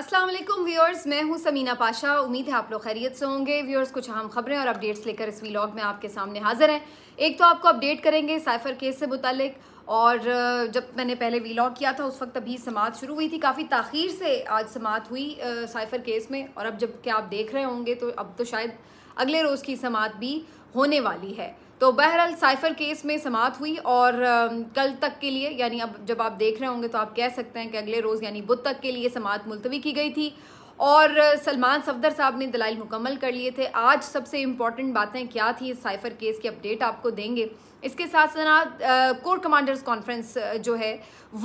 अस्सलाम वालेकुम व्यूअर्स मैं हूं समीना पाशा उम्मीद है आप लोग खैरियत से होंगे व्यूअर्स कुछ अहम खबरें और अपडेट्स लेकर इस वीलॉग में आपके सामने हाजिर हैं एक तो आपको अपडेट करेंगे साइफर केस से मुतलिक और जब मैंने पहले वीलॉग किया था उस वक्त अभी समात शुरू हुई थी काफ़ी ताखीर से आज समात हुई साइफर केस में और अब जब क्या आप देख रहे होंगे तो अब तो शायद अगले रोज़ की समात भी होने वाली है तो बहरहाल साइफर केस में समाप्त हुई और कल तक के लिए यानी अब जब आप देख रहे होंगे तो आप कह सकते हैं कि अगले रोज़ यानी बुध तक के लिए समात मुलतवी की गई थी और सलमान सफदर साहब ने दलाइल मुकम्मल कर लिए थे आज सबसे इम्पॉर्टेंट बातें क्या थी इस साइफर केस की अपडेट आपको देंगे इसके साथ साथ कोर कमांडर्स कॉन्फ्रेंस जो है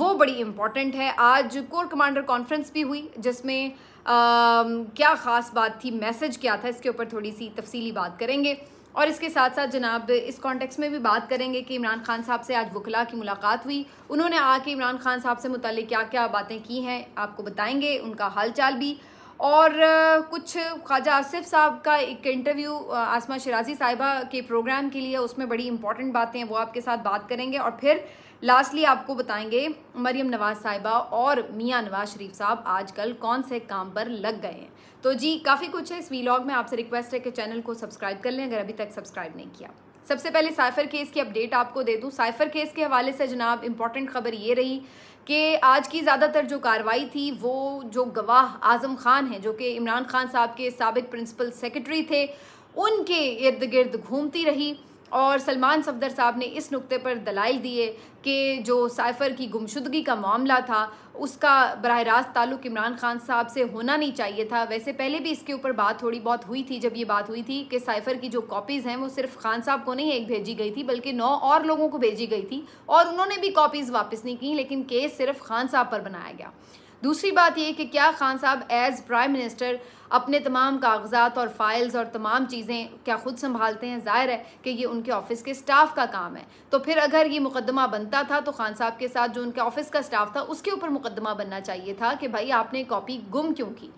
वो बड़ी इम्पॉर्टेंट है आज कोर कमांडर कॉन्फ्रेंस भी हुई जिसमें आ, क्या ख़ास बात थी मैसेज क्या था इसके ऊपर थोड़ी सी तफसीली बात करेंगे और इसके साथ साथ जनाब इस कॉन्टेक्स में भी बात करेंगे कि इमरान खान साहब से आज वकला की मुलाकात हुई उन्होंने आके इमरान खान साहब से मुतल क्या क्या बातें की हैं आपको बताएंगे उनका हालचाल भी और कुछ ख्वाजा आसिफ साहब का एक इंटरव्यू आसमा शराजी साहिबा के प्रोग्राम के लिए उसमें बड़ी इंपॉर्टेंट बातें हैं वो आपके साथ बात करेंगे और फिर लास्टली आपको बताएंगे मरियम नवाज साहिबा और मियाँ नवाज शरीफ साहब आजकल कौन से काम पर लग गए हैं तो जी काफ़ी कुछ है इस वीलॉग में आपसे रिक्वेस्ट है कि चैनल को सब्सक्राइब कर लें अगर अभी तक सब्सक्राइब नहीं किया सबसे पहले साइफर केस की अपडेट आपको दे दूँ साइफर केस के हवाले से जनाब इम्पॉर्टेंट खबर ये रही कि आज की ज़्यादातर जो कार्रवाई थी वो जो गवाह आज़म खान हैं जो कि इमरान खान साहब के सबक प्रिंसिपल सेक्रेटरी थे उनके इर्द गिर्द घूमती रही और सलमान सफदर साहब ने इस नुक्ते पर दलाइल दिए कि जो साइफ़र की गुमशुदगी का मामला था उसका बरह रास्त ताल्लुक इमरान खान साहब से होना नहीं चाहिए था वैसे पहले भी इसके ऊपर बात थोड़ी बहुत हुई थी जब ये बात हुई थी कि साइफ़र की जो कॉपीज़ हैं वो सिर्फ खान साहब को नहीं एक भेजी गई थी बल्कि नौ और लोगों को भेजी गई थी और उन्होंने भी कॉपीज़ वापस नहीं की लेकिन केस सिर्फ खान साहब पर बनाया गया दूसरी बात यह कि क्या खान साहब एज़ प्राइम मिनिस्टर अपने तमाम कागजात और फाइल्स और तमाम चीज़ें क्या ख़ुद संभालते हैं ज़ाहिर है कि ये उनके ऑफिस के स्टाफ का काम है तो फिर अगर ये मुकदमा बनता था तो खान साहब के साथ जो उनके ऑफिस का स्टाफ था उसके ऊपर मुकदमा बनना चाहिए था कि भाई आपने कॉपी गुम क्यों की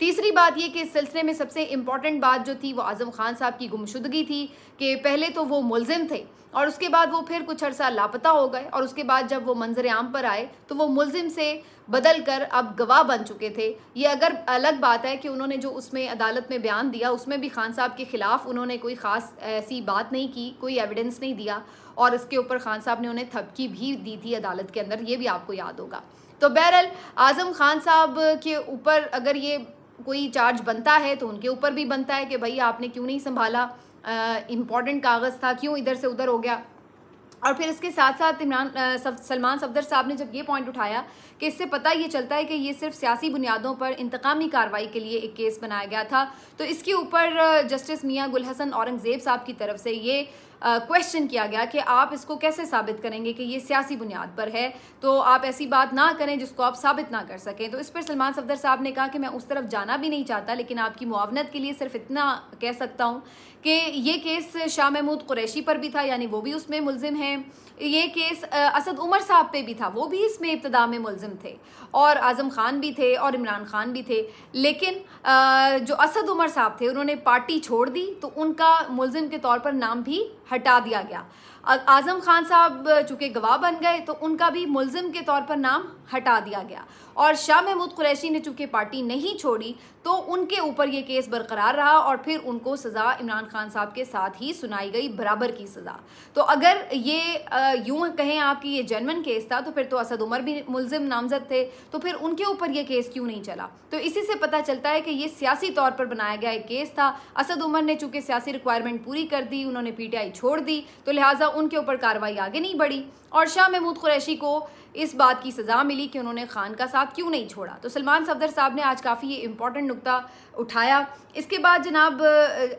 तीसरी बात ये कि इस सिलसिले में सबसे इम्पॉर्टेंट बात जो थी वो आज़म खान साहब की गुमशुदगी थी कि पहले तो वो मुलजिम थे और उसके बाद वो फिर कुछ अरसा लापता हो गए और उसके बाद जब वो मंजर आम पर आए तो वो मुलजिम से बदल कर अब गवाह बन चुके थे ये अगर अलग बात है कि उन्होंने जो उसमें अदालत में बयान दिया उसमें भी खान साहब के ख़िलाफ़ उन्होंने कोई ख़ास ऐसी बात नहीं की कोई एविडेंस नहीं दिया और इसके ऊपर खान साहब ने उन्हें थपकी भी दी थी अदालत के अंदर ये भी आपको याद होगा तो बहरहाल आज़म खान साहब के ऊपर अगर ये कोई चार्ज बनता है तो उनके ऊपर भी बनता है कि भाई आपने क्यों नहीं संभाला इम्पॉर्टेंट कागज़ था क्यों इधर से उधर हो गया और फिर इसके साथ साथ इमरान सलमान सफदर साहब ने जब ये पॉइंट उठाया कि इससे पता ये चलता है कि ये सिर्फ सियासी बुनियादों पर इंतकामी कार्रवाई के लिए एक केस बनाया गया था तो इसके ऊपर जस्टिस मियाँ गुल हसन औरंगज़ेब साहब की तरफ से ये क्वेश्चन किया गया कि आप इसको कैसे साबित करेंगे कि ये सियासी बुनियाद पर है तो आप ऐसी बात ना करें जिसको आप साबित ना कर सकें तो इस पर सलमान सफदर साहब ने कहा कि मैं उस तरफ जाना भी नहीं चाहता लेकिन आपकी मुआवनत के लिए सिर्फ इतना कह सकता हूँ कि ये केस शाह महमूद कुरैशी पर भी था यानी वो भी उसमें मुलजिम है ये केस असद उमर साहब पे भी था वो भी इसमें इब्तदा में मुलजिम थे और आज़म खान भी थे और इमरान खान भी थे लेकिन जो असद उमर साहब थे उन्होंने पार्टी छोड़ दी तो उनका मुलजिम के तौर पर नाम भी हटा दिया गया आज़म खान साहब चूँकि गवाह बन गए तो उनका भी मुलजिम के तौर पर नाम हटा दिया गया और शाह महमूद कुरैशी ने चूँकि पार्टी नहीं छोड़ी तो उनके ऊपर ये केस बरकरार रहा और फिर उनको सज़ा इमरान खान साहब के साथ ही सुनाई गई बराबर की सज़ा तो अगर ये यूँ कहें आप कि ये जनमन केस था तो फिर तो असद उमर भी मुलजिम नामजद थे तो फिर उनके ऊपर ये केस क्यों नहीं चला तो इसी से पता चलता है कि ये सियासी तौर पर बनाया गया एक केस था असद उमर ने चूँकि सियासी रिक्वायरमेंट पूरी कर दी उन्होंने पीटीआई छोड़ दी तो लिहाजा उनके ऊपर कार्रवाई आगे नहीं बढ़ी और शाह महमूद कुरैशी को इस बात की सज़ा मिली कि उन्होंने खान का साथ क्यों नहीं छोड़ा तो सलमान सफदर साहब ने आज काफ़ी ये इम्पॉर्टेंट नुकता उठाया इसके बाद जनाब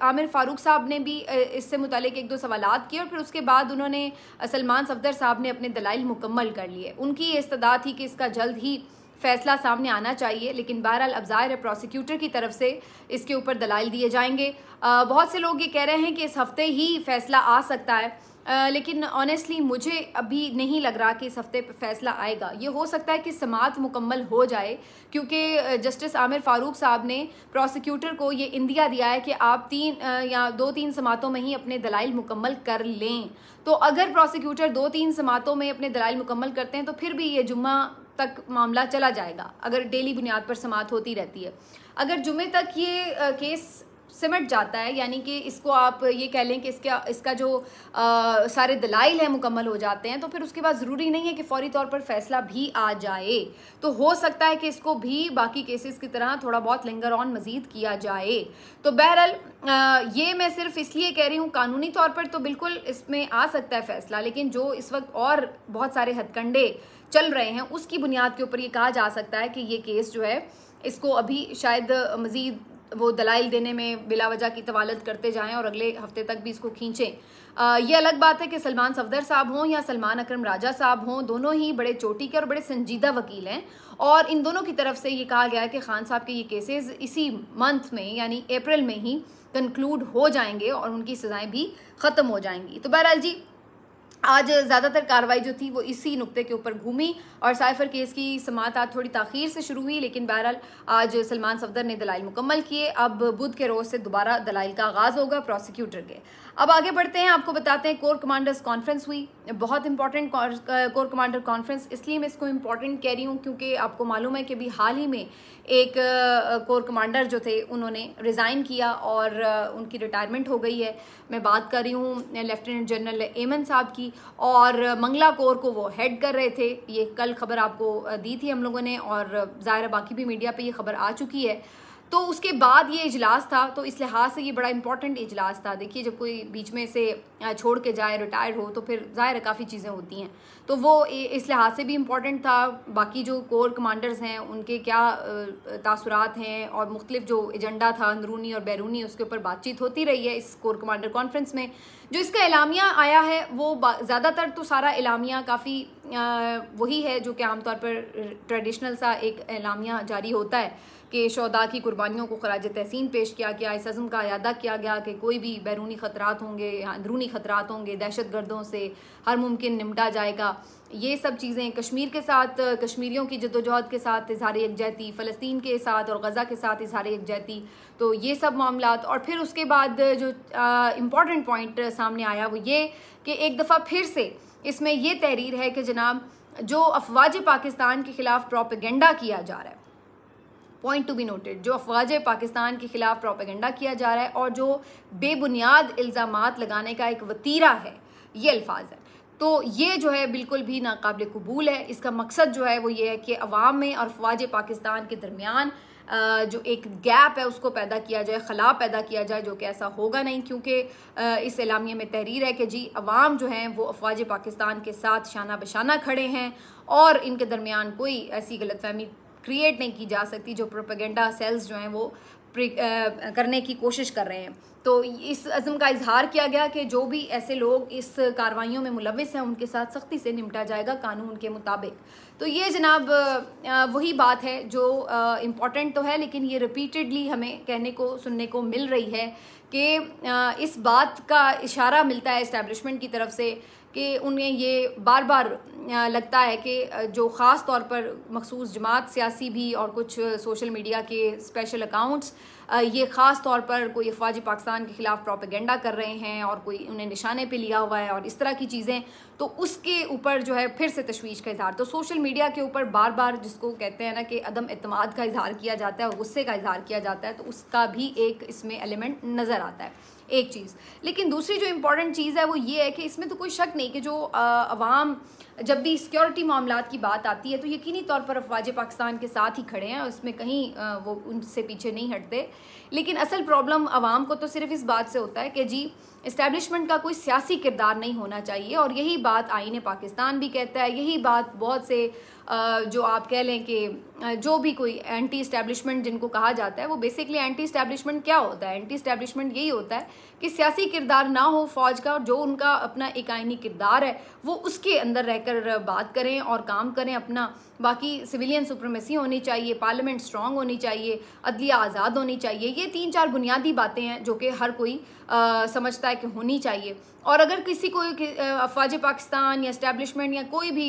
आमिर फ़ारूक साहब ने भी इससे मुतल एक दो सवाल किए और फिर उसके बाद उन्होंने सलमान सफदर साहब ने अपने दलाइल मुकम्मल कर लिए उनकी ये इस्तदा थी कि इसका जल्द ही फैसला सामने आना चाहिए लेकिन बहरहाल अब ज़ाहिर है प्रोसिक्यूटर की तरफ से इसके ऊपर दलाइल दिए जाएंगे आ, बहुत से लोग ये कह रहे हैं कि इस हफ्ते ही फैसला आ सकता है लेकिन ऑनेस्टली मुझे अभी नहीं लग रहा कि इस हफ्ते पे फैसला आएगा ये हो सकता है कि समात मुकम्मल हो जाए क्योंकि जस्टिस आमिर फ़ारूक साहब ने प्रोसिक्यूटर को ये इंदिया दिया है कि आप तीन या दो तीन समातों में ही अपने दलाइल मुकम्मल कर लें तो अगर प्रोसिक्यूटर दो तीन समातों में अपने दलाइल मुकम्मल करते हैं तो फिर भी ये जुम्मा तक मामला चला जाएगा अगर डेली बुनियाद पर समात होती रहती है अगर जुमे तक ये केस सिमट जाता है यानी कि इसको आप ये कह लें कि इसका इसका जो आ, सारे दलाइल हैं मुकम्मल हो जाते हैं तो फिर उसके बाद ज़रूरी नहीं है कि फ़ौरी तौर पर फैसला भी आ जाए तो हो सकता है कि इसको भी बाकी केसेस की तरह थोड़ा बहुत लिंगर ऑन मज़ीद किया जाए तो बहरहाल ये मैं सिर्फ इसलिए कह रही हूँ कानूनी तौर पर तो बिल्कुल इसमें आ सकता है फ़ैसला लेकिन जो इस वक्त और बहुत सारे हथकंडे चल रहे हैं उसकी बुनियाद के ऊपर ये कहा जा सकता है कि ये केस जो है इसको अभी शायद मज़ीद वो दलाइल देने में बिला वजह की तवालत करते जाएं और अगले हफ्ते तक भी इसको खींचें ये अलग बात है कि सलमान सफदर साहब हों या सलमान अकरम राजा साहब हों दोनों ही बड़े चोटी के और बड़े संजीदा वकील हैं और इन दोनों की तरफ से ये कहा गया है कि खान साहब के ये केसेस इसी मंथ में यानी अप्रैल में ही कंक्लूड हो जाएंगे और उनकी सज़ाएँ भी ख़त्म हो जाएंगी तो बहरहाल जी आज ज़्यादातर कार्रवाई जो थी वो इसी नुक्ते के ऊपर घूमी और साइफर केस की समात आज थोड़ी ताखीर से शुरू हुई लेकिन बहरहाल आज सलमान सफदर ने दलाइल मुकम्मल किए अब बुध के रोज़ से दोबारा दलाइल का आगाज़ होगा प्रोसिक्यूटर के अब आगे बढ़ते हैं आपको बताते हैं कोर कमांडर्स कॉन्फ्रेंस हुई बहुत इंपॉर्टेंट कोर कमांडर कॉन्फ्रेंस इसलिए मैं इसको इम्पॉर्टेंट कह रही हूँ क्योंकि आपको मालूम है कि अभी हाल ही में एक कोर uh, कमांडर जो थे उन्होंने रिज़ाइन किया और uh, उनकी रिटायरमेंट हो गई है मैं बात कर रही हूँ लेफ्टिनेंट जनरल एमन साहब की और मंगला कोर को वो हेड कर रहे थे ये कल खबर आपको uh, दी थी हम लोगों ने और ज़ाहिर बाकी भी मीडिया पर यह खबर आ चुकी है तो उसके बाद ये इजलास था तो इस लिहाज से ये बड़ा इंपॉर्टेंट इजलास था देखिए जब कोई बीच में से छोड़ के जाए रिटायर हो तो फिर ज़ाहिर काफ़ी चीज़ें होती हैं तो वो इस लिहाज से भी इम्पॉर्टेंट था बाकी जो कोर कमांडर्स हैं उनके क्या तासरात हैं और मुख्तलिफ जो एजेंडा था अंदरूनी और बैरूनी उसके ऊपर बातचीत होती रही है इस कोर कमांडर कॉन्फ्रेंस में जो इसका एलामिया आया है वो ज़्यादातर तो सारा एलामिया काफ़ी वही है जो कि आमतौर पर ट्रेडिशनल सा एक एलामिया जारी होता है कि शौदा की कुर्बानियों को खराज तहसीन पेश किया गया इस अज़म का अदा किया गया कि कोई भी बैरूनी खतरा होंगे अंदरूनी ख़तरात होंगे दहशत गर्दों से हर मुमकिन निमटा जाएगा ये सब चीज़ें कश्मीर के साथ कश्मीरियों की जदोजहद के साथ इजहार यकजहती फ़लस्तीन के साथ और गज़ा के साथ इजहार यकजहती तो ये सब मामला और फिर उसके बाद जो इम्पॉर्टेंट पॉइंट सामने आया वो ये कि एक दफ़ा फिर से इसमें यह तहरीर है कि जनाब जो अफवाज पाकिस्तान के ख़िलाफ़ प्रोपेगेंडा किया जा रहा है पॉइंट टू बी नोटेड जो अफवाज पाकिस्तान के ख़िलाफ़ प्रोपेगेंडा किया जा रहा है और जो बेबुनियाद इल्ज़ाम लगाने का एक वतीरा है ये अल्फाज है तो ये जो है बिल्कुल भी नाकबले कबूल है इसका मकसद जो है वो ये है कि अवाम में और अफवाज पाकिस्तान के दरमियान जो एक गैप है उसको पैदा किया जाए खला पैदा किया जाए जो कि ऐसा होगा नहीं क्योंकि इस इलामिया में तहरीर है कि जी अवाम जो हैं वो अफवाज पाकिस्तान के साथ शाना बशाना खड़े हैं और इनके दरमियान कोई ऐसी गलतफहमी क्रिएट नहीं की जा सकती जो प्रोपेगेंडा सेल्स जो हैं वो करने की कोशिश कर रहे हैं तो इस अज़म का इजहार किया गया कि जो भी ऐसे लोग इस कार्रवाइयों में मुलविस हैं उनके साथ सख्ती से निपटा जाएगा कानून के मुताबिक तो ये जनाब वही बात है जो इम्पॉर्टेंट तो है लेकिन ये रिपीटेडली हमें कहने को सुनने को मिल रही है कि इस बात का इशारा मिलता है इस्टेब्लिशमेंट की तरफ से कि उन्हें ये बार बार लगता है कि जो ख़ास तौर पर मखसूस जमात सियासी भी और कुछ सोशल मीडिया के स्पेशल अकाउंट्स ये ख़ास तौर पर कोई अफवाज पाकिस्तान के ख़िलाफ़ प्रोपेगेंडा कर रहे हैं और कोई उन्हें निशाने पे लिया हुआ है और इस तरह की चीज़ें तो उसके ऊपर जो है फिर से तशवीश का इजहार तो सोशल मीडिया के ऊपर बार बार जिसको कहते हैं ना कि अदम अतमाद का इजहार किया जाता है और गुस्से का इजहार किया जाता है तो उसका भी एक इसमें एलिमेंट नज़र आता है एक चीज़ लेकिन दूसरी जो इम्पॉर्टेंट चीज़ है वो ये है कि इसमें तो कोई शक नहीं कि जो अवाम जब भी सिक्योरिटी मामला की बात आती है तो यकीनी तौर पर अफवाज पाकिस्तान के साथ ही खड़े हैं और इसमें कहीं वो उनसे पीछे नहीं हटते लेकिन असल प्रॉब्लम आवाम को तो सिर्फ इस बात से होता है कि जी इस्टेब्लिशमेंट का कोई सियासी किरदार नहीं होना चाहिए और यही बात आइन पाकिस्तान भी कहता है यही बात बहुत से जो आप कह लें कि जो भी कोई एंटी इस्टेब्लिशमेंट जिनको कहा जाता है वो बेसिकली एंटी इस्टेब्लिशमेंट क्या होता है एंटी इस्टेब्लिशमेंट यही होता है कि सियासी किरदार ना हो फौज का और जो उनका अपना एक आइनी किरदार है वो उसके अंदर रहकर बात करें और काम करें अपना बाकी सिविलियन सुप्रमेसी होनी चाहिए पार्लियामेंट स्ट्रांग होनी चाहिए अदलिया आज़ाद होनी चाहिए ये तीन चार बुनियादी बातें हैं जो कि हर कोई आ, समझता है कि होनी चाहिए और अगर किसी को अफवाज पाकिस्तान या इस्टेबलिशमेंट या कोई भी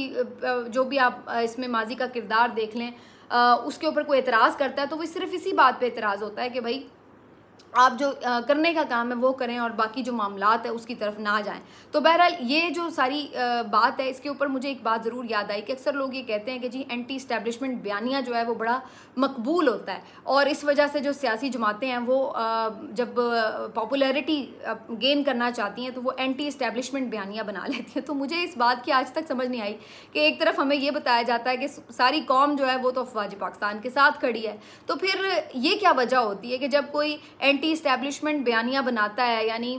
जो भी आप इसमें माजी का किरदार देख लें उसके ऊपर कोई एतराज़ करता है तो वो सिर्फ इसी बात पे एतराज़ होता है कि भाई आप जो आ, करने का काम है वो करें और बाकी जो मामला है उसकी तरफ ना जाएं तो बहरहाल ये जो सारी आ, बात है इसके ऊपर मुझे एक बात ज़रूर याद आई कि अक्सर लोग ये कहते हैं कि जी एंटी इस्टेब्लिशमेंट बयानिया जो है वो बड़ा मकबूल होता है और इस वजह से जो सियासी जमातें हैं वो आ, जब पॉपुलरिटी गेन करना चाहती हैं तो वो एंटी इस्टेब्लिशमेंट बयानियाँ बना लेती हैं तो मुझे इस बात की आज तक समझ नहीं आई कि एक तरफ हमें ये बताया जाता है कि सारी कौम जो है वो तो अफवाज पाकिस्तान के साथ खड़ी है तो फिर ये क्या वजह होती है कि जब कोई एंटी एंटी इस्टेब्लिशमेंट बयानियाँ बनाता है यानी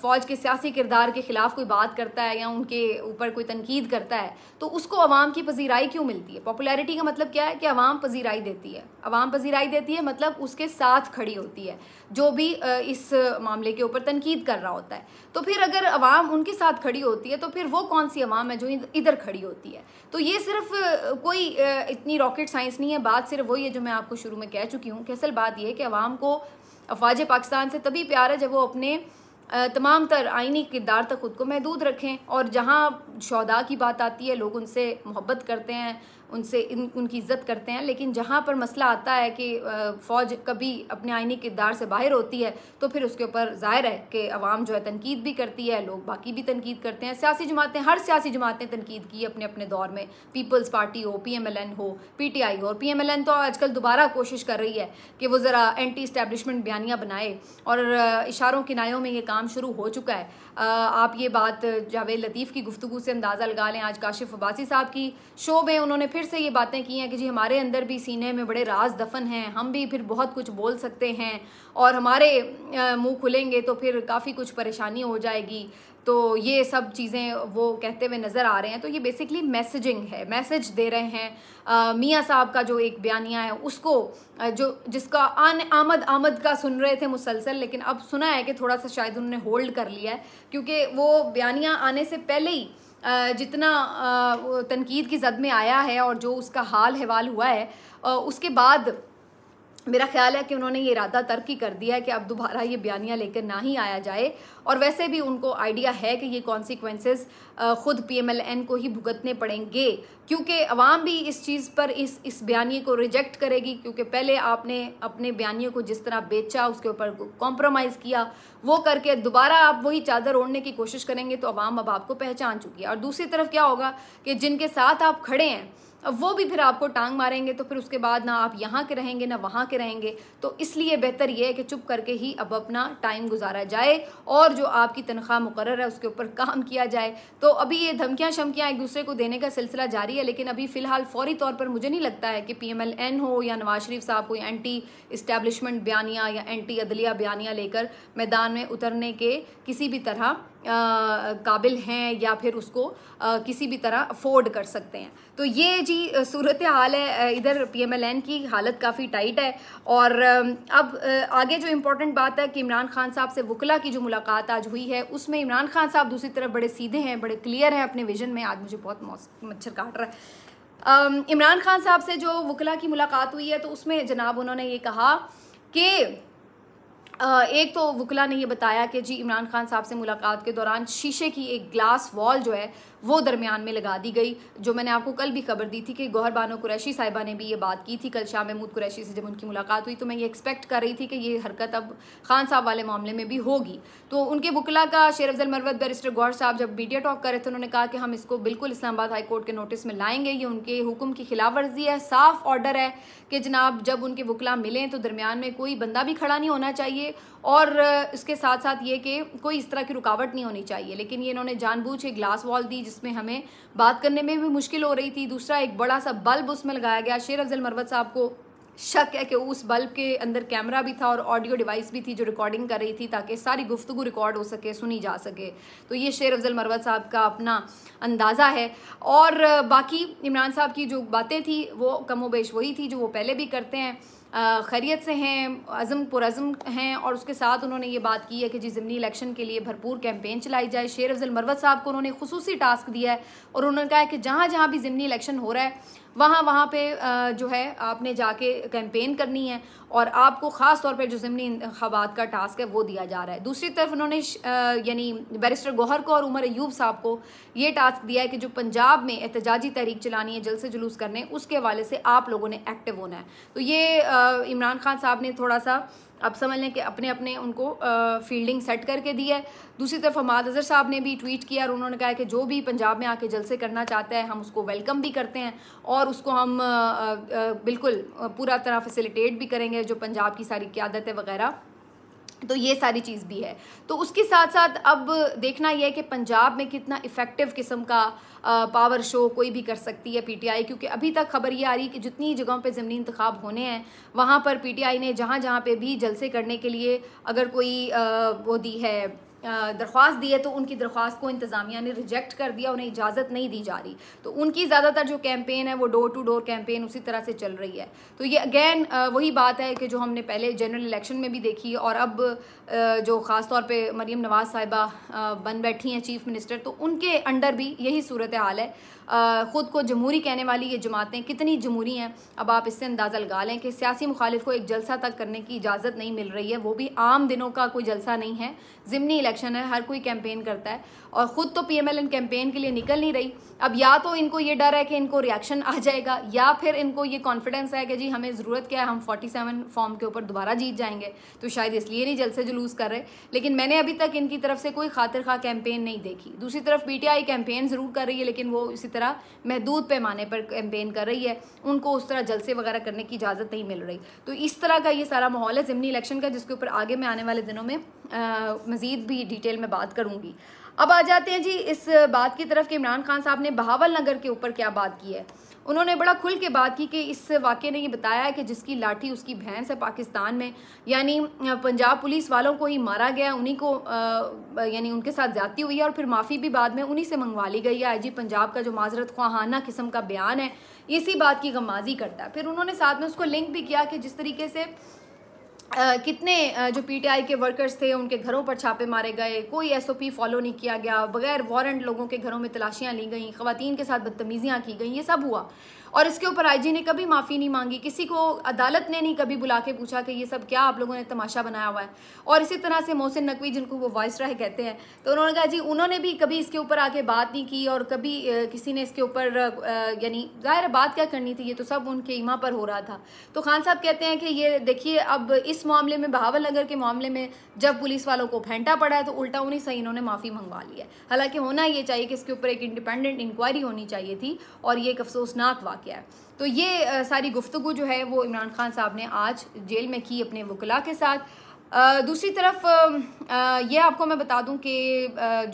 फ़ौज के सियासी किरदार के ख़िलाफ़ कोई बात करता है या उनके ऊपर कोई तनकीद करता है तो उसको आवाम की पजीराई क्यों मिलती है पॉपुलैरिटी का मतलब क्या है कि आवाम पजीराई देती है आवाम पजीराई देती है मतलब उसके साथ खड़ी होती है जो भी इस मामले के ऊपर तनकीद कर रहा होता है तो फिर अगर आवाम उनके साथ खड़ी होती है तो फिर वो कौन सी आवाम है जो इधर खड़ी होती है तो ये सिर्फ कोई इतनी रॉकेट साइंस नहीं है बात सिर्फ वही है जो मैं आपको शुरू में कह चुकी हूँ कि असल बात यह है कि आवाम को अफवाज पाकिस्तान से तभी प्यार है जब वो अपने तमाम तर आइनी किरदार तक ख़ुद को महदूद रखें और जहाँ शौदा की बात आती है लोग उनसे मोहब्बत करते हैं उनसे इन उनकी इज्जत करते हैं लेकिन जहाँ पर मसला आता है कि फ़ौज कभी अपने आइनी किरदार से बाहर होती है तो फिर उसके ऊपर ज़ाहिर है कि आवाम जो है तनकीद भी करती है लोग बाकी भी तनकीद करते हैं सियासी जमातें हर सियासी जमातें तनकीद की अपने अपने दौर में पीपल्स पार्टी हो पी एम एल एन हो पी टी आई हो और पी एम एल एन तो आजकल दोबारा कोशिश कर रही है कि वो ज़रा एंटी इस्टेबलिशमेंट बयानियाँ बनाए और इशारों किनायों में ये काम शुरू हो चुका है आप ये बात जावेद लतीफ़ की गुफ्तु से अंदाज़ा लगा लें आज काशिफ अब्बासी साहब की शो में उन्होंने फिर से ये बातें की हैं कि जी हमारे अंदर भी सीने में बड़े राज दफन हैं हम भी फिर बहुत कुछ बोल सकते हैं और हमारे मुंह खुलेंगे तो फिर काफ़ी कुछ परेशानी हो जाएगी तो ये सब चीज़ें वो कहते हुए नज़र आ रहे हैं तो ये बेसिकली मैसेजिंग है मैसेज दे रहे हैं मियाँ साहब का जो एक बयानिया है उसको जो जिसका आन आमद आमद का सुन रहे थे मुसलसल लेकिन अब सुना है कि थोड़ा सा शायद उन्होंने होल्ड कर लिया है क्योंकि वो बयानिया आने से पहले ही जितना तनकीद की जद में आया है और जो उसका हाल हवाल हुआ है उसके बाद मेरा ख्याल है कि उन्होंने ये इरादा तर्क ही कर दिया है कि अब दोबारा ये बयानियाँ लेकर ना ही आया जाए और वैसे भी उनको आइडिया है कि ये कॉन्सिक्वेंसेस ख़ुद पीएमएलएन को ही भुगतने पड़ेंगे क्योंकि अवाम भी इस चीज़ पर इस इस बयानी को रिजेक्ट करेगी क्योंकि पहले आपने अपने बयानियों को जिस तरह बेचा उसके ऊपर कॉम्प्रोमाइज़ किया वो करके दोबारा आप वही चादर ओढ़ने की कोशिश करेंगे तो अवाम अब आपको पहचान चुकी है और दूसरी तरफ क्या होगा कि जिनके साथ आप खड़े हैं अब वो भी फिर आपको टांग मारेंगे तो फिर उसके बाद ना आप यहाँ के रहेंगे ना वहाँ के रहेंगे तो इसलिए बेहतर ये है कि चुप करके ही अब अपना टाइम गुजारा जाए और जो आपकी तनख्वाह मुकर है उसके ऊपर काम किया जाए तो अभी ये धमकियाँ शमकियाँ एक दूसरे को देने का सिलसिला जारी है लेकिन अभी फ़िलहाल फौरी तौर पर मुझे नहीं लगता है कि पी हो या नवाज शरीफ साहब कोई एंटी इस्टेबलिशमेंट बयानियाँ या एंटी अदलिया बयानियाँ लेकर मैदान में उतरने के किसी भी तरह काबिल हैं या फिर उसको किसी भी तरह अफोर्ड कर सकते हैं तो ये जी सूरत हाल है इधर पी एम एल एन की हालत काफ़ी टाइट है और अब आगे जो इम्पोर्टेंट बात है कि इमरान खान साहब से वकला की जो मुलाकात आज हुई है उसमें इमरान खान साहब दूसरी तरफ बड़े सीधे हैं बड़े क्लियर हैं अपने विजन में आज मुझे बहुत मच्छर काट रहा है इमरान खान साहब से जो वकला की मुलाकात हुई है तो उसमें जनाब उन्होंने ये कहा कि एक तो वकला ने यह बताया कि जी इमरान खान साहब से मुलाकात के दौरान शीशे की एक ग्लास वॉल जो है वो दरमियान में लगा दी गई जो मैंने आपको कल भी खबर दी थी कि गौहर बानो कुरैशी साहिबा ने भी ये बात की थी कल शाह महमूद कुरैशी से जब उनकी मुलाकात हुई तो मैं ये एक्सपेक्ट कर रही थी कि ये हरकत अब खान साहब वाले मामले में भी होगी तो उनके वकला का शेर अफजल मरवत बैरिस्टर गौर साहब जब मीडिया टॉक कर रहे थे उन्होंने कहा कि हम इसको बिल्कुल इस्लामाबाद हाई कोर्ट के नोटिस में लाएंगे ये उनके हुक्म की खिलाफ वर्जी है साफ ऑर्डर है कि जनाब जब उनके वकला मिलें तो दरमियान में कोई बंदा भी खड़ा नहीं होना चाहिए और इसके साथ साथ ये कि कोई इस तरह की रुकावट नहीं होनी चाहिए लेकिन ये इन्होंने जानबूझ के ग्लास वॉल दी जिस जिसमें हमें बात करने में भी मुश्किल हो रही थी दूसरा एक बड़ा सा बल्ब उसमें लगाया गया शेर अफजल मरवत साहब को शक है कि उस बल्ब के अंदर कैमरा भी था और ऑडियो डिवाइस भी थी जो रिकॉर्डिंग कर रही थी ताकि सारी गुफ्तु रिकॉर्ड हो सके सुनी जा सके तो ये शेर अफजल मरवत साहब का अपना अंदाज़ा है और बाकी इमरान साहब की जो बातें थी वो कमोबेश वही थी जो वो पहले भी करते हैं खैरियत से हैं अज़म पुरम हैं और उसके साथ उन्होंने ये बात की है कि जी ज़मनी इलेक्शन के लिए भरपूर कैंपेन चलाई जाए शेर अफजल मरवत साहब को उन्होंने खसूसी टास्क दिया है और उन्होंने कहा है कि जहाँ जहाँ भी ज़मनी इलेक्शन हो रहा है वहाँ वहाँ पे जो है आपने जाके कैंपेन करनी है और आपको ख़ास तौर पे जो ज़मनी इंतबात का टास्क है वो दिया जा रहा है दूसरी तरफ उन्होंने यानी बैरिस्टर गोहर को और उमर अयूब साहब को ये टास्क दिया है कि जो पंजाब में एहतजाजी तहरीक चलानी है जल से जुलूस करने उसके हवाले से आप लोगों ने एक्टिव होना है तो ये इमरान खान साहब ने थोड़ा सा अब समझ लें कि अपने अपने उनको फील्डिंग सेट करके दी है दूसरी तरफ हमाद अजहर साहब ने भी ट्वीट किया और उन्होंने कहा कि जो भी पंजाब में आके जलसे करना चाहता है हम उसको वेलकम भी करते हैं और उसको हम बिल्कुल पूरा तरह फैसिलिटेट भी करेंगे जो पंजाब की सारी क्यादतें वगैरह तो ये सारी चीज़ भी है तो उसके साथ साथ अब देखना यह है कि पंजाब में कितना इफ़ेक्टिव किस्म का आ, पावर शो कोई भी कर सकती है पीटीआई क्योंकि अभी तक खबर ये आ रही है कि जितनी जगहों पे ज़मीनी इंतखब होने हैं वहाँ पर पीटीआई ने जहाँ जहाँ पे भी जलसे करने के लिए अगर कोई आ, वो दी है दरख्वास्त दी है तो उनकी दरख्वास्त को इंतज़ामिया ने रिजेक्ट कर दिया उन्हें इजाज़त नहीं दी जा रही तो उनकी ज़्यादातर जो कैंपेन है वो डोर टू डोर कैंपेन उसी तरह से चल रही है तो ये अगेन वही बात है कि जो हमने पहले जनरल इलेक्शन में भी देखी और अब जो ख़ास तौर पर मरीम नवाज़ साहिबा बन बैठी हैं चीफ़ मिनिस्टर तो उनके अंडर भी यही सूरत हाल है ख़ुद को जमहूरी कहने वाली ये जमातें कितनी जमहूरी हैं अब आप इससे अंदाज़ा लगा लें कि सियासी मुखालिफ को एक जलसा तक करने की इजाज़त नहीं मिल रही है वो भी आम दिनों का कोई जलसा नहीं है ज़मनी इलेक्शन इलेक्शन है हर कोई कैंपेन करता है और ख़ुद तो P M L N campaign के लिए निकल नहीं रही अब या तो इनको ये डर है कि इनको रिएक्शन आ जाएगा या फिर इनको ये कॉन्फिडेंस है कि जी हमें ज़रूरत क्या है हम फोर्टी सेवन फॉर्म के ऊपर दोबारा जीत जाएंगे तो शायद इसलिए नहीं जलसे जुलूस कर रहे लेकिन मैंने अभी तक इनकी तरफ से कोई खातिर खा कैंपेन नहीं देखी दूसरी तरफ पी टी आई कैंपेन ज़रूर कर रही है लेकिन वो इसी तरह महदूद पैमाने पर कैंपेन कर रही है उनको उस तरह जलसे वगैरह करने की इजाज़त नहीं मिल रही तो इस तरह का ये सारा माहौल है ज़मनी इलेक्शन का जिसके ऊपर आगे में आने वाले दिनों में मज़ीद भी भी डिटेल में बात करूंगी अब आ जाते हैं जी इस बात की तरफ कि इमरान खान साहब ने बहावल नगर के ऊपर क्या बात की है उन्होंने बड़ा खुल के बात की कि इस वाक्य ने ये बताया है कि जिसकी लाठी उसकी भैंस है पाकिस्तान में यानी पंजाब पुलिस वालों को ही मारा गया उन्हीं को यानी उनके साथ ज़्यादती हुई है और फिर माफ़ी भी बाद में उन्हीं से मंगवा ली गई है आईजी पंजाब का जो माजरत ख्वाहाना किस्म का बयान है इसी बात की गमाजी करता है फिर उन्होंने साथ में उसको लिंक भी किया कि जिस तरीके से Uh, कितने uh, जो पीटीआई के वर्कर्स थे उनके घरों पर छापे मारे गए कोई एसओपी फॉलो नहीं किया गया बगैर वारंट लोगों के घरों में तलाशियां ली गई खुवान के साथ बदतमीजियाँ की गई ये सब हुआ और इसके ऊपर आईजी ने कभी माफ़ी नहीं मांगी किसी को अदालत ने नहीं कभी बुला के पूछा कि ये सब क्या आप लोगों ने तमाशा बनाया हुआ है और इसी तरह से मोहसिन नकवी जिनको वो वॉइस राय कहते हैं तो उन्होंने कहा जी उन्होंने भी कभी इसके ऊपर आके बात नहीं की और कभी किसी ने इसके ऊपर यानी ज़ाहिर बात क्या करनी थी ये तो सब उनके ईमा पर हो रहा था तो खान साहब कहते हैं कि ये देखिए अब इस मामले में बहावल नगर के मामले में जब पुलिस वालों को फेंटा पड़ा है तो उल्टा उन्हीं सही इन्होंने माफ़ी मंगवा ली है हालांकि होना ये चाहिए कि इसके ऊपर एक इंडिपेंडेंट इंक्वायरी होनी चाहिए थी और ये एक अफसोसनाक वाक्य किया है तो ये सारी गुफ्तु जो है वो इमरान खान साहब ने आज जेल में की अपने वकला के साथ आ, दूसरी तरफ आ, ये आपको मैं बता दूं कि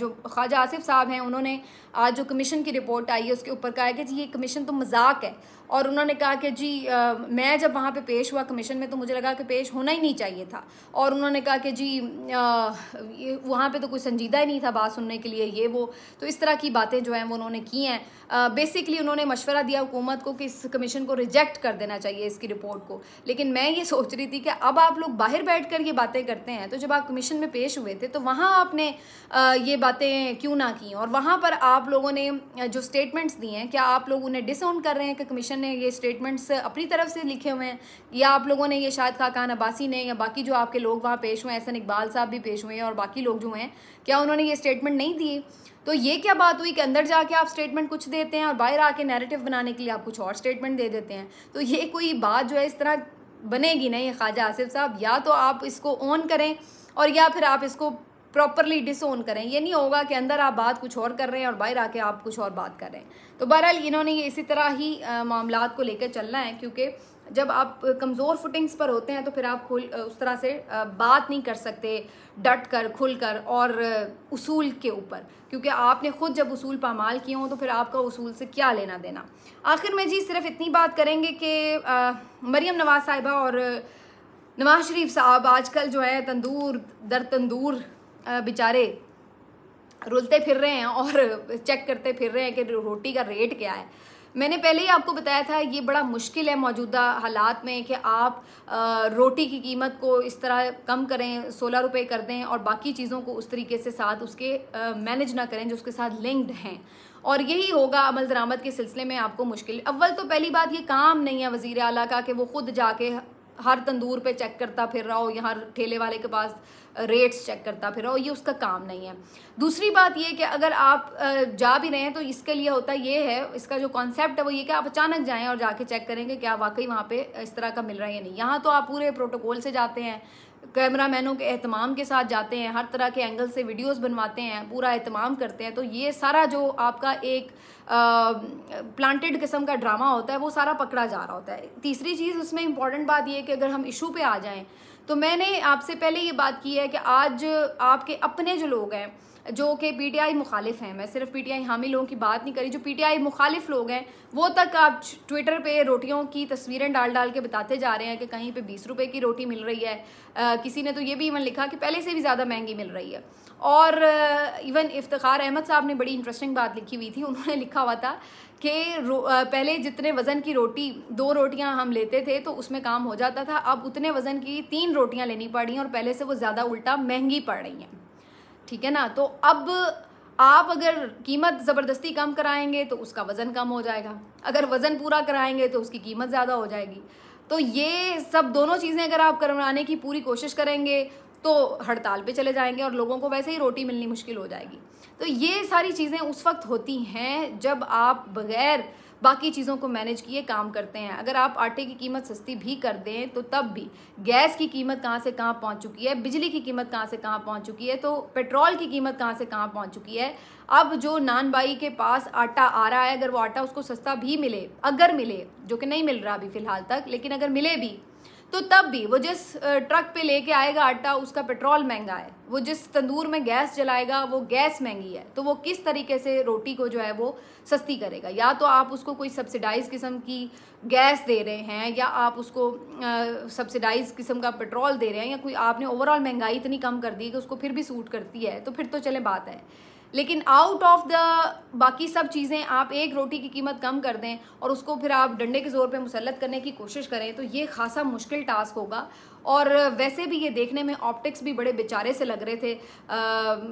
जो ख्वाजा आसिफ साहब हैं उन्होंने आज जो कमीशन की रिपोर्ट आई है उसके ऊपर कहा है कि जी ये कमीशन तो मजाक है और उन्होंने कहा कि जी आ, मैं जब वहाँ पे पेश हुआ कमीशन में तो मुझे लगा कि पेश होना ही नहीं चाहिए था और उन्होंने कहा कि जी वहाँ पे तो कोई संजीदा ही नहीं था बात सुनने के लिए ये वो तो इस तरह की बातें जो हैं वो उन्होंने की हैं बेसिकली उन्होंने मशवरा दिया हुकूमत को कि इस कमीशन को रिजेक्ट कर देना चाहिए इसकी रिपोर्ट को लेकिन मैं ये सोच रही थी कि अब आप लोग बाहर बैठ कर ये बातें करते हैं तो जब आप कमीशन में पेश हुए थे तो वहाँ आपने ये बातें क्यों ना की और वहाँ पर आप आप लोगों ने जो स्टेटमेंट्स दिए हैं क्या आप लोग उन्हें डिसऑन कर रहे हैं कि कमीशन ने ये स्टेटमेंट्स अपनी तरफ से लिखे हुए हैं या आप लोगों ने ये शायद खाकान अब्बासी ने या बाकी जो आपके लोग वहाँ पेश हुए हैं एहसन इकबाल साहब भी पेश हुए हैं और बाकी लोग जो हैं क्या उन्होंने ये स्टेटमेंट नहीं दिए तो ये क्या बात हुई कि अंदर जाके आप स्टेटमेंट कुछ देते हैं और बाहर आके नैरेटिव बनाने के लिए आप कुछ और स्टेटमेंट दे देते हैं तो ये कोई बात जो है इस तरह बनेगी नहीं ख्वाजा आसिफ साहब या तो आप इसको ऑन करें और या फिर आप इसको प्रॉपरली डिसोन करें ये नहीं होगा कि अंदर आप बात कुछ और कर रहे हैं और बाहर आके आप कुछ और बात कर रहे हैं तो बहरहाल इन्होंने ये इसी तरह ही मामला को लेकर चलना है क्योंकि जब आप कमज़ोर फुटिंग्स पर होते हैं तो फिर आप खुल उस तरह से बात नहीं कर सकते डट कर खुल कर और उसूल के ऊपर क्योंकि आपने ख़ुद जब उसूल पामाल किए हों तो फिर आपका उसूल से क्या लेना देना आखिर में जी सिर्फ इतनी बात करेंगे कि मरीम नवाज़ साहिबा और नवाज शरीफ साहब आजकल जो है तंदूर दर तंदूर बेचारे रुलते फिर रहे हैं और चेक करते फिर रहे हैं कि रोटी का रेट क्या है मैंने पहले ही आपको बताया था ये बड़ा मुश्किल है मौजूदा हालात में कि आप रोटी की कीमत को इस तरह कम करें सोलह रुपए कर दें और बाकी चीज़ों को उस तरीके से साथ उसके मैनेज ना करें जो उसके साथ लिंक्ड हैं और यही होगा अमल दरामद के सिलसिले में आपको मुश्किल अव्वल तो पहली बात ये काम नहीं है वज़ी अला का कि वो खुद जाके हर तंदूर पे चेक करता फिर रहा हो या हर ठेले वाले के पास रेट्स चेक करता फिर रहा हो ये उसका काम नहीं है दूसरी बात ये कि अगर आप जा भी रहे हैं तो इसके लिए होता ये है इसका जो कॉन्सेप्ट है वो ये कि आप अचानक जाएँ और जाके चेक करेंगे क्या वाकई वहाँ पर इस तरह का मिल रहा है या नहीं यहाँ तो आप पूरे प्रोटोकॉल से जाते हैं कैमरा मैनों के अहतमाम के साथ जाते हैं हर तरह के एंगल से वीडियोस बनवाते हैं पूरा अहतमाम करते हैं तो ये सारा जो आपका एक प्लांटेड किस्म का ड्रामा होता है वो सारा पकड़ा जा रहा होता है तीसरी चीज़ उसमें इंपॉर्टेंट बात ये है कि अगर हम इशू पे आ जाएं तो मैंने आपसे पहले ये बात की है कि आज आपके अपने जो लोग हैं जो कि पीटीआई मुखालिफ हैं मैं सिर्फ पीटीआई हामी लोगों की बात नहीं करी जो पीटीआई मुखालिफ लोग हैं वो तक आप ट्विटर पे रोटियों की तस्वीरें डाल डाल के बताते जा रहे हैं कि कहीं पे बीस रुपए की रोटी मिल रही है आ, किसी ने तो ये भी इवन लिखा कि पहले से भी ज़्यादा महंगी मिल रही है और इवन इफ्तार अहमद साहब ने बड़ी इंटरेस्टिंग बात लिखी हुई थी उन्होंने लिखा हुआ था कि पहले जितने वज़न की रोटी दो रोटियां हम लेते थे तो उसमें काम हो जाता था अब उतने वज़न की तीन रोटियां लेनी पड़ रही हैं और पहले से वो ज़्यादा उल्टा महंगी पड़ रही हैं ठीक है ना तो अब आप अगर कीमत ज़बरदस्ती कम कराएंगे तो उसका वज़न कम हो जाएगा अगर वज़न पूरा कराएंगे तो उसकी कीमत ज़्यादा हो जाएगी तो ये सब दोनों चीज़ें अगर आप करवाने की पूरी कोशिश करेंगे तो हड़ताल पे चले जाएंगे और लोगों को वैसे ही रोटी मिलनी मुश्किल हो जाएगी तो ये सारी चीज़ें उस वक्त होती हैं जब आप बग़ैर बाकी चीज़ों को मैनेज किए काम करते हैं अगर आप आटे की कीमत सस्ती भी कर दें तो तब भी गैस की कीमत कहाँ से कहाँ पहुँच चुकी है बिजली की कीमत कहाँ से कहाँ पहुँच चुकी है तो पेट्रोल की कीमत कहाँ से कहाँ पहुँच चुकी है अब जो नान बाई के पास आटा आ रहा है अगर वो आटा उसको सस्ता भी मिले अगर मिले जो कि नहीं मिल रहा अभी फ़िलहाल तक लेकिन अगर मिले भी तो तब भी वो जिस ट्रक पे लेके आएगा आटा उसका पेट्रोल महंगा है वो जिस तंदूर में गैस जलाएगा वो गैस महंगी है तो वो किस तरीके से रोटी को जो है वो सस्ती करेगा या तो आप उसको कोई सब्सिडाइज किस्म की गैस दे रहे हैं या आप उसको सब्सिडाइज किस्म का पेट्रोल दे रहे हैं या कोई आपने ओवरऑल महंगाई इतनी कम कर दी कि उसको फिर भी सूट करती है तो फिर तो चले बात है लेकिन आउट ऑफ द बाकी सब चीज़ें आप एक रोटी की कीमत कम कर दें और उसको फिर आप डंडे के ज़ोर पे मुसलत करने की कोशिश करें तो ये खासा मुश्किल टास्क होगा और वैसे भी ये देखने में ऑप्टिक्स भी बड़े बेचारे से लग रहे थे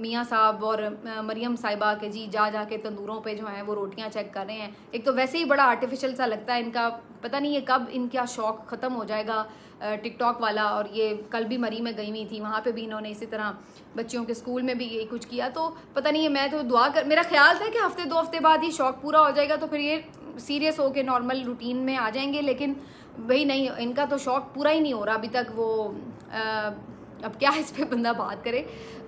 मियाँ साहब और मरियम साहिबा के जी जा जा के तंदूरों पे जो हैं वो रोटियाँ चेक कर रहे हैं एक तो वैसे ही बड़ा आर्टिफिशियल सा लगता है इनका पता नहीं ये कब इनका शौक़ ख़त्म हो जाएगा टिकटॉक वाला और ये कल भी मरी में गई हुई थी वहाँ पे भी इन्होंने इसी तरह बच्चियों के स्कूल में भी यही कुछ किया तो पता नहीं है मैं तो दुआ कर मेरा ख्याल था कि हफ्ते दो हफ्ते बाद ये शौक़ पूरा हो जाएगा तो फिर ये सीरियस होकर नॉर्मल रूटीन में आ जाएंगे लेकिन भाई नहीं इनका तो शौक पूरा ही नहीं हो रहा अभी तक वो आ, अब क्या इस पर बंदा बात करे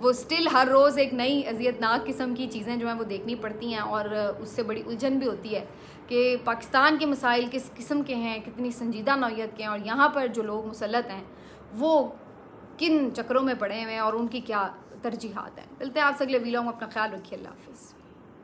वो स्टिल हर रोज़ एक नई अजियतनाक किस्म की चीज़ें जो हैं वो देखनी पड़ती हैं और उससे बड़ी उलझन भी होती है कि पाकिस्तान के मसाइल किस किस्म के हैं कितनी संजीदा नौीयत के हैं और यहाँ पर जो लोग मुसलत हैं वो किन चक्रों में पड़े हुए हैं और उनकी क्या तरजीहत हैं मिलते हैं आपसे अगले वीलों वीलॉन्ग अपना ख्याल रखिए अल्लाह हाफिज़